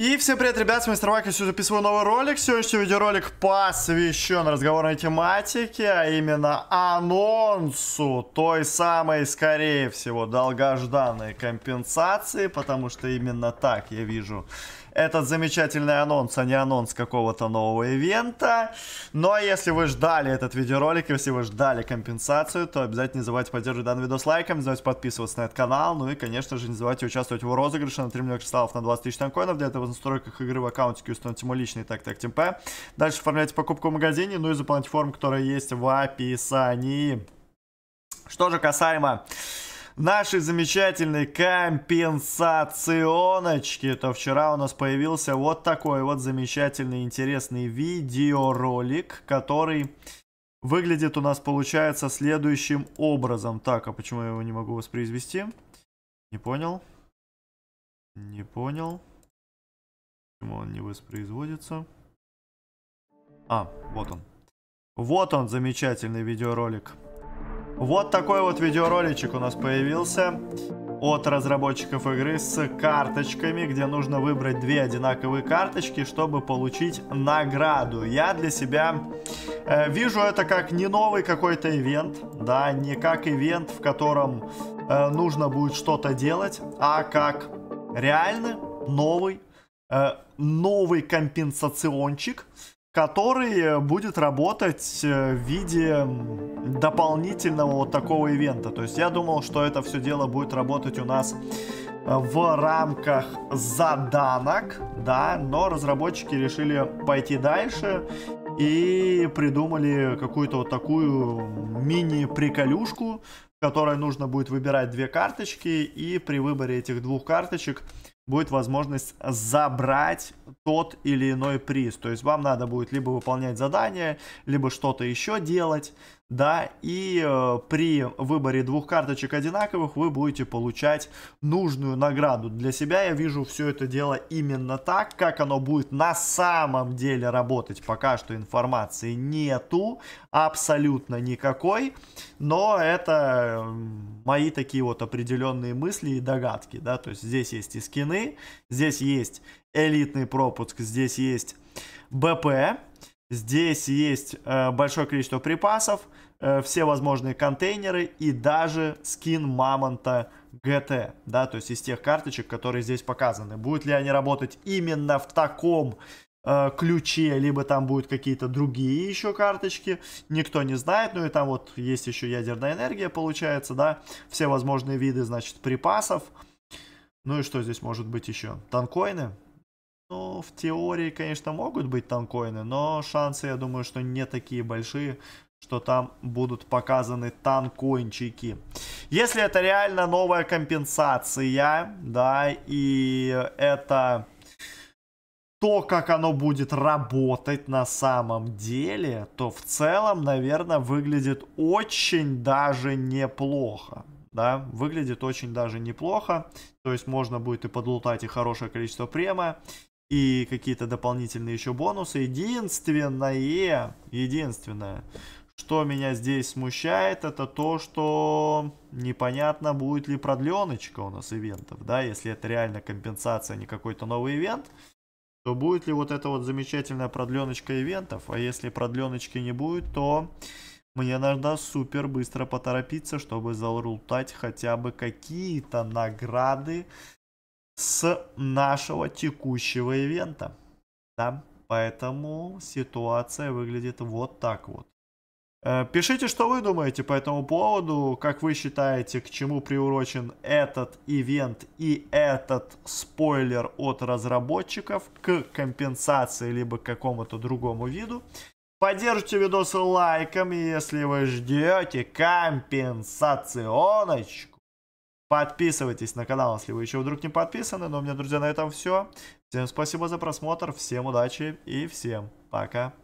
И всем привет, ребят, с вами Старвак, я сегодня записываю новый ролик. Сегодняшний видеоролик посвящен разговорной тематике, а именно анонсу той самой, скорее всего, долгожданной компенсации, потому что именно так я вижу этот замечательный анонс, а не анонс какого-то нового ивента. Но ну, а если вы ждали этот видеоролик, если вы ждали компенсацию, то обязательно не забывайте поддерживать данный видос лайком, не забывайте подписываться на этот канал, ну и, конечно же, не забывайте участвовать в розыгрыше на 3 миллиона кристаллов на 20 тысяч танкоинов. Для этого в настройках игры в аккаунте установите мой личный так так темпе. Дальше оформляйте покупку в магазине, ну и заполняйте форму, которая есть в описании. Что же касаемо нашей замечательной компенсационочки, то вчера у нас появился вот такой вот замечательный интересный видеоролик, который выглядит у нас получается следующим образом. Так, а почему я его не могу воспроизвести? Не понял. Не понял. Почему он не воспроизводится? А, вот он. Вот он, замечательный видеоролик. Вот такой вот видеороличек у нас появился от разработчиков игры с карточками, где нужно выбрать две одинаковые карточки, чтобы получить награду. Я для себя э, вижу это как не новый какой-то ивент, да, не как ивент, в котором э, нужно будет что-то делать, а как реально новый, э, новый компенсациончик, который э, будет работать э, в виде дополнительного вот такого ивента. То есть я думал, что это все дело будет работать у нас э, в рамках заданок, да, но разработчики решили пойти дальше и придумали какую-то вот такую мини-приколюшку, в которой нужно будет выбирать две карточки, и при выборе этих двух карточек будет возможность забрать тот или иной приз. То есть вам надо будет либо выполнять задание, либо что-то еще делать да, и э, при выборе двух карточек одинаковых вы будете получать нужную награду. Для себя я вижу все это дело именно так, как оно будет на самом деле работать. Пока что информации нету, абсолютно никакой, но это мои такие вот определенные мысли и догадки, да, то есть здесь есть и скины, здесь есть элитный пропуск, здесь есть БП, Здесь есть э, большое количество припасов, э, все возможные контейнеры и даже скин мамонта ГТ, да, то есть из тех карточек, которые здесь показаны. Будут ли они работать именно в таком э, ключе, либо там будут какие-то другие еще карточки, никто не знает. Ну и там вот есть еще ядерная энергия, получается, да, все возможные виды, значит, припасов. Ну и что здесь может быть еще? Танкоины? Ну, в теории, конечно, могут быть там коины, но шансы, я думаю, что не такие большие, что там будут показаны танкоинчики. Если это реально новая компенсация, да, и это то, как оно будет работать на самом деле, то в целом, наверное, выглядит очень даже неплохо. Да, выглядит очень даже неплохо. То есть можно будет и подлутать и хорошее количество према, и какие-то дополнительные еще бонусы. Единственное, единственное, что меня здесь смущает, это то, что непонятно, будет ли продленочка у нас ивентов, да, если это реально компенсация, а не какой-то новый ивент, то будет ли вот эта вот замечательная продленочка ивентов, а если продленочки не будет, то мне надо супер быстро поторопиться, чтобы залутать хотя бы какие-то награды с нашего текущего ивента. Да? Поэтому ситуация выглядит вот так вот. Э, пишите, что вы думаете по этому поводу, как вы считаете, к чему приурочен этот ивент и этот спойлер от разработчиков к компенсации либо к какому-то другому виду. Поддержите видос лайком, если вы ждете компенсационочку. Подписывайтесь на канал, если вы еще вдруг не подписаны. Но у меня, друзья, на этом все. Всем спасибо за просмотр, всем удачи и всем пока.